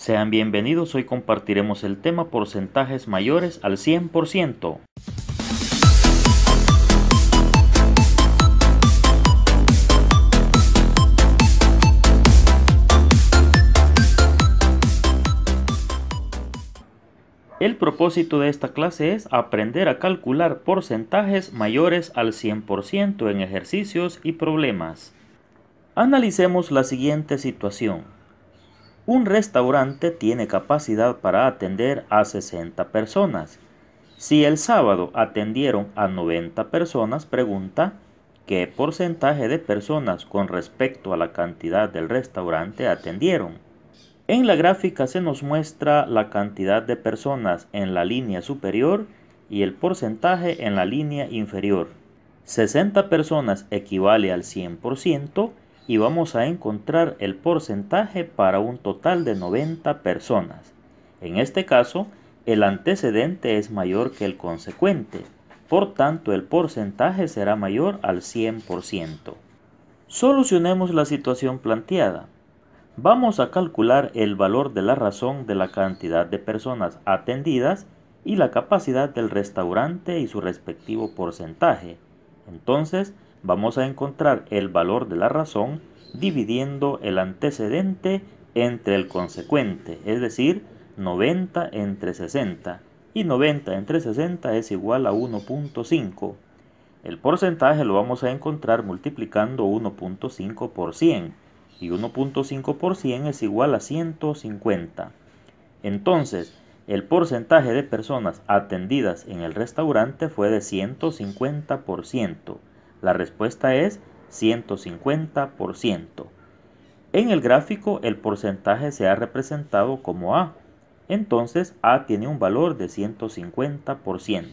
Sean bienvenidos, hoy compartiremos el tema porcentajes mayores al 100%. El propósito de esta clase es aprender a calcular porcentajes mayores al 100% en ejercicios y problemas. Analicemos la siguiente situación. Un restaurante tiene capacidad para atender a 60 personas. Si el sábado atendieron a 90 personas, pregunta, ¿qué porcentaje de personas con respecto a la cantidad del restaurante atendieron? En la gráfica se nos muestra la cantidad de personas en la línea superior y el porcentaje en la línea inferior. 60 personas equivale al 100%, y vamos a encontrar el porcentaje para un total de 90 personas. En este caso, el antecedente es mayor que el consecuente, por tanto el porcentaje será mayor al 100%. Solucionemos la situación planteada. Vamos a calcular el valor de la razón de la cantidad de personas atendidas y la capacidad del restaurante y su respectivo porcentaje. Entonces, vamos a encontrar el valor de la razón dividiendo el antecedente entre el consecuente, es decir, 90 entre 60. Y 90 entre 60 es igual a 1.5. El porcentaje lo vamos a encontrar multiplicando 1.5 por 100. Y 1.5 por 100 es igual a 150. Entonces, el porcentaje de personas atendidas en el restaurante fue de 150%. La respuesta es 150%. En el gráfico el porcentaje se ha representado como A, entonces A tiene un valor de 150%.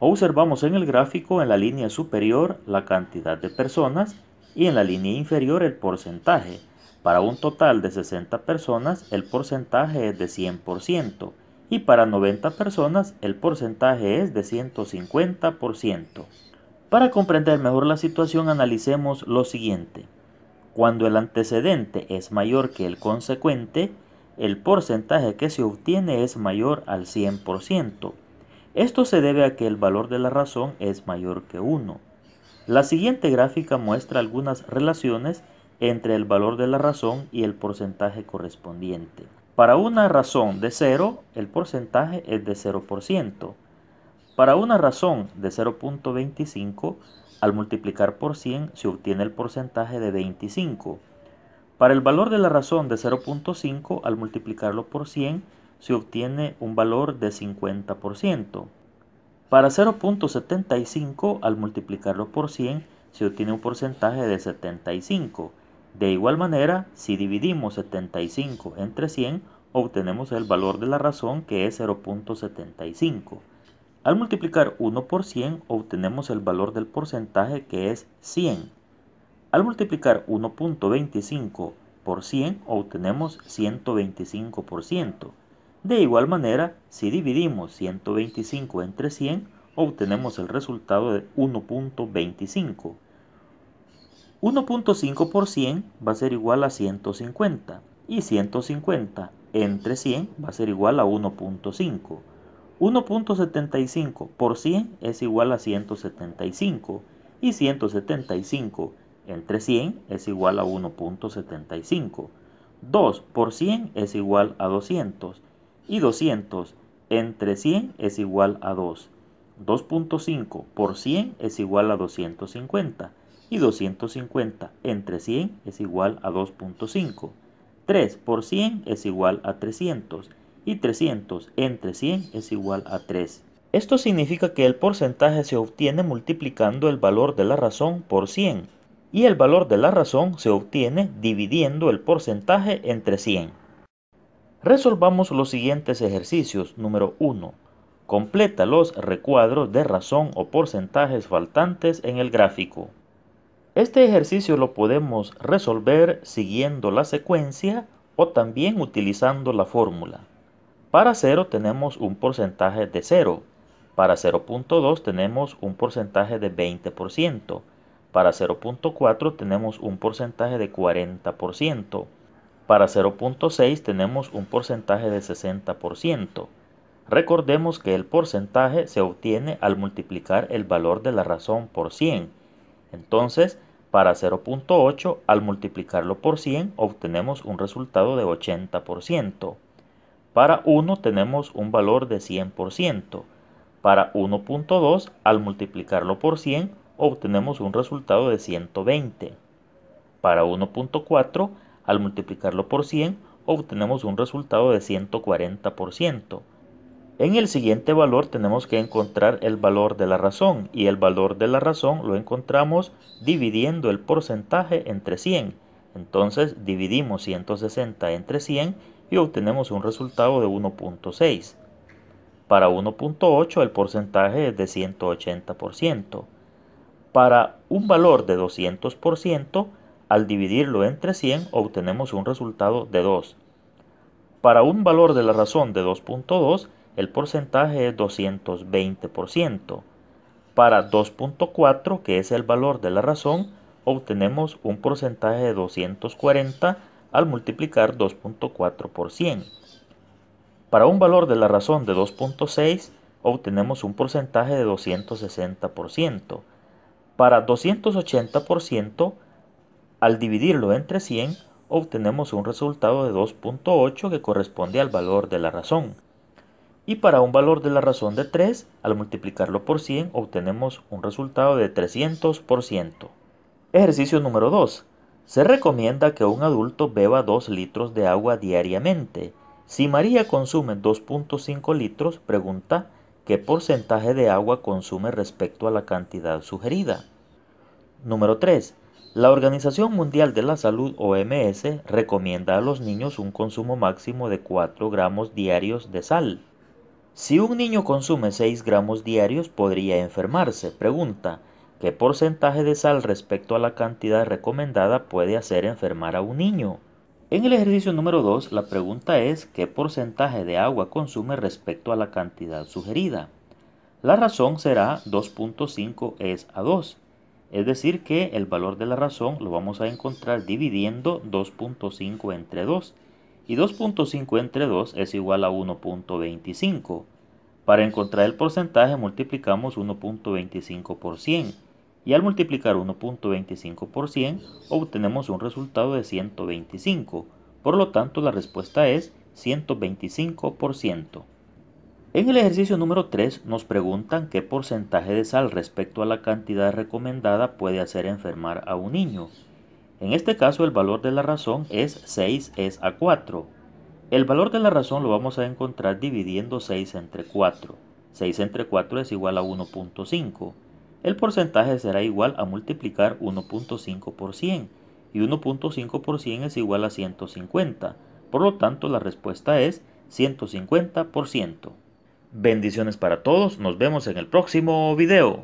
Observamos en el gráfico en la línea superior la cantidad de personas y en la línea inferior el porcentaje. Para un total de 60 personas el porcentaje es de 100% y para 90 personas el porcentaje es de 150%. Para comprender mejor la situación analicemos lo siguiente. Cuando el antecedente es mayor que el consecuente, el porcentaje que se obtiene es mayor al 100%. Esto se debe a que el valor de la razón es mayor que 1. La siguiente gráfica muestra algunas relaciones entre el valor de la razón y el porcentaje correspondiente. Para una razón de 0, el porcentaje es de 0%. Para una razón de 0.25, al multiplicar por 100 se obtiene el porcentaje de 25. Para el valor de la razón de 0.5, al multiplicarlo por 100, se obtiene un valor de 50%. Para 0.75, al multiplicarlo por 100, se obtiene un porcentaje de 75. De igual manera, si dividimos 75 entre 100, obtenemos el valor de la razón que es 0.75. Al multiplicar 1 por 100 obtenemos el valor del porcentaje que es 100. Al multiplicar 1.25 por 100 obtenemos 125%. De igual manera, si dividimos 125 entre 100 obtenemos el resultado de 1.25. 1.5 por 100 va a ser igual a 150 y 150 entre 100 va a ser igual a 1.5. 1.75 por 100 es igual a 175 y 175 entre 100 es igual a 1.75. 2 por 100 es igual a 200 y 200 entre 100 es igual a 2. 2.5 por 100 es igual a 250 y 250 entre 100 es igual a 2.5. 3 por 100 es igual a 300 y 300 entre 100 es igual a 3. Esto significa que el porcentaje se obtiene multiplicando el valor de la razón por 100 y el valor de la razón se obtiene dividiendo el porcentaje entre 100. Resolvamos los siguientes ejercicios. Número 1. Completa los recuadros de razón o porcentajes faltantes en el gráfico. Este ejercicio lo podemos resolver siguiendo la secuencia o también utilizando la fórmula. Para 0 tenemos un porcentaje de 0. Para 0.2 tenemos un porcentaje de 20%. Para 0.4 tenemos un porcentaje de 40%. Para 0.6 tenemos un porcentaje de 60%. Recordemos que el porcentaje se obtiene al multiplicar el valor de la razón por 100. Entonces, para 0.8, al multiplicarlo por 100, obtenemos un resultado de 80%. Para 1 tenemos un valor de 100%. Para 1.2, al multiplicarlo por 100, obtenemos un resultado de 120. Para 1.4, al multiplicarlo por 100, obtenemos un resultado de 140%. En el siguiente valor tenemos que encontrar el valor de la razón y el valor de la razón lo encontramos dividiendo el porcentaje entre 100. Entonces dividimos 160 entre 100 y obtenemos un resultado de 1.6. Para 1.8 el porcentaje es de 180%. Para un valor de 200%, al dividirlo entre 100 obtenemos un resultado de 2. Para un valor de la razón de 2.2, el porcentaje es 220%. Para 2.4, que es el valor de la razón, obtenemos un porcentaje de 240 al multiplicar 2.4 por 100. Para un valor de la razón de 2.6 obtenemos un porcentaje de 260%. Para 280% al dividirlo entre 100 obtenemos un resultado de 2.8 que corresponde al valor de la razón. Y para un valor de la razón de 3, al multiplicarlo por 100 obtenemos un resultado de 300%. Ejercicio número 2. Se recomienda que un adulto beba 2 litros de agua diariamente. Si María consume 2.5 litros, pregunta qué porcentaje de agua consume respecto a la cantidad sugerida. Número 3. La Organización Mundial de la Salud OMS recomienda a los niños un consumo máximo de 4 gramos diarios de sal. Si un niño consume 6 gramos diarios podría enfermarse. Pregunta, ¿Qué porcentaje de sal respecto a la cantidad recomendada puede hacer enfermar a un niño? En el ejercicio número 2, la pregunta es ¿qué porcentaje de agua consume respecto a la cantidad sugerida? La razón será 2.5 es a 2, es decir que el valor de la razón lo vamos a encontrar dividiendo 2.5 entre 2 y 2.5 entre 2 es igual a 1.25. Para encontrar el porcentaje multiplicamos 1.25 por 100 y al multiplicar 1.25 por 100 obtenemos un resultado de 125, por lo tanto la respuesta es 125%. En el ejercicio número 3 nos preguntan qué porcentaje de sal respecto a la cantidad recomendada puede hacer enfermar a un niño. En este caso el valor de la razón es 6 es a 4. El valor de la razón lo vamos a encontrar dividiendo 6 entre 4. 6 entre 4 es igual a 1.5 el porcentaje será igual a multiplicar 1.5 por 100 y 1.5 por 100 es igual a 150. Por lo tanto, la respuesta es 150%. Bendiciones para todos, nos vemos en el próximo video.